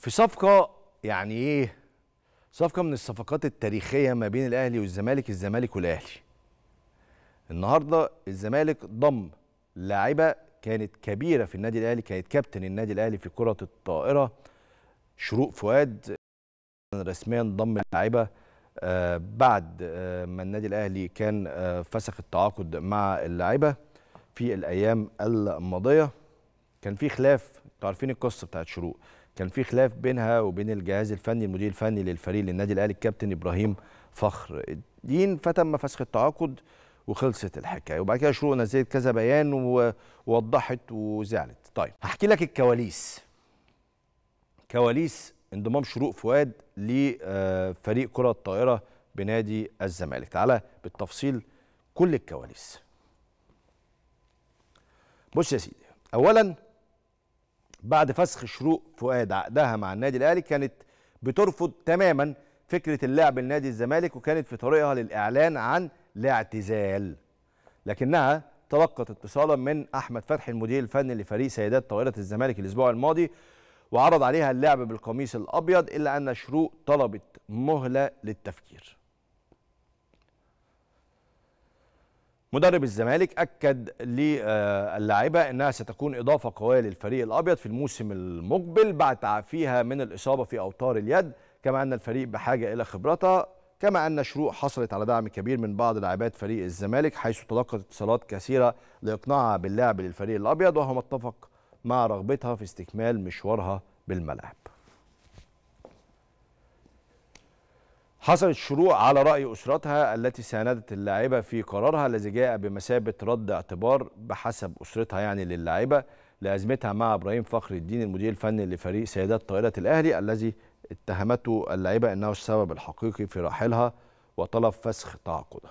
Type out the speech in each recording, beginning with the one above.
في صفقه يعني ايه صفقه من الصفقات التاريخيه ما بين الاهلي والزمالك الزمالك والاهلي النهارده الزمالك ضم لاعبة كانت كبيره في النادي الاهلي كانت كابتن النادي الاهلي في كره الطائره شروق فؤاد رسميا ضم اللاعبة آه، بعد آه، ما النادي الاهلي كان آه، فسخ التعاقد مع اللاعبة في الايام الماضيه كان في خلاف انتوا عارفين القصه بتاعت شروق كان في خلاف بينها وبين الجهاز الفني المدير الفني للفريق للنادي الاهلي الكابتن ابراهيم فخر الدين فتم فسخ التعاقد وخلصت الحكايه وبعد كده شروق نزلت كذا بيان ووضحت وزعلت طيب هحكي لك الكواليس كواليس انضمام شروق فؤاد لفريق كره الطائره بنادي الزمالك تعالى بالتفصيل كل الكواليس بص يا سيدي اولا بعد فسخ شروق فؤاد عقدها مع النادي الاهلي كانت بترفض تماما فكره اللعب لنادي الزمالك وكانت في طريقها للاعلان عن الاعتزال لكنها تلقت اتصالا من احمد فتحي المدير الفني لفريق سيدات طائره الزمالك الاسبوع الماضي وعرض عليها اللعب بالقميص الابيض الا ان شروق طلبت مهله للتفكير مدرب الزمالك اكد للاعيبه انها ستكون اضافه قويه للفريق الابيض في الموسم المقبل بعد تعافيها من الاصابه في اوتار اليد كما ان الفريق بحاجه الى خبرتها كما ان شروق حصلت على دعم كبير من بعض لاعبات فريق الزمالك حيث تلقت اتصالات كثيره لاقناعها باللعب للفريق الابيض وهو اتفق مع رغبتها في استكمال مشوارها بالملعب حصلت شروع على رأي أسرتها التي ساندت اللاعبة في قرارها الذي جاء بمثابة رد اعتبار بحسب أسرتها يعني للاعبة لأزمتها مع إبراهيم فخر الدين المدير الفني لفريق سيدات طائرة الأهلي الذي اتهمته اللاعبة أنه السبب الحقيقي في رحيلها وطلب فسخ تعاقدها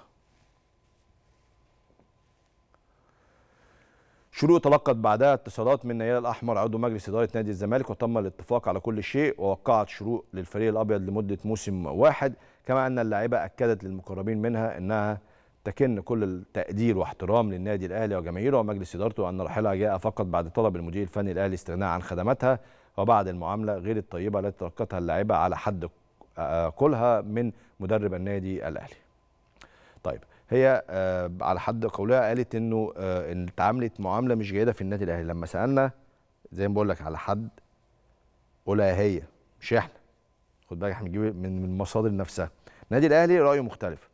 شروق تلقت بعدها اتصالات من نيال الاحمر عضو مجلس اداره نادي الزمالك وتم الاتفاق على كل شيء ووقعت شروق للفريق الابيض لمده موسم واحد كما ان اللاعبه اكدت للمقربين منها انها تكن كل التقدير واحترام للنادي الاهلي وجماهيره ومجلس ادارته وان رحيلها جاء فقط بعد طلب المدير الفني الاهلي استغناء عن خدماتها وبعد المعامله غير الطيبه التي تلقتها اللاعبه على حد آه، كلها من مدرب النادي الاهلي. طيب هي آه، على حد قولها قالت انه آه، اتعاملت معامله مش جيده في النادي الاهلي لما سالنا زي ما بقول لك على حد قولها هي مش احنا خد بالك احنا بنجيب من المصادر نفسها النادي الاهلي رايه مختلف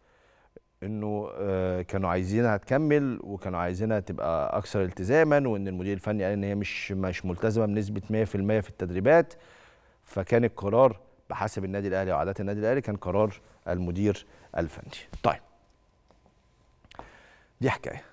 انه آه، كانوا عايزينها تكمل وكانوا عايزينها تبقى اكثر التزاما وان المدير الفني قال ان هي مش مش ملتزمه بنسبه 100% في التدريبات فكان القرار بحسب النادي الاهلي وعادات النادي الاهلي كان قرار المدير الفني طيب دي حكايه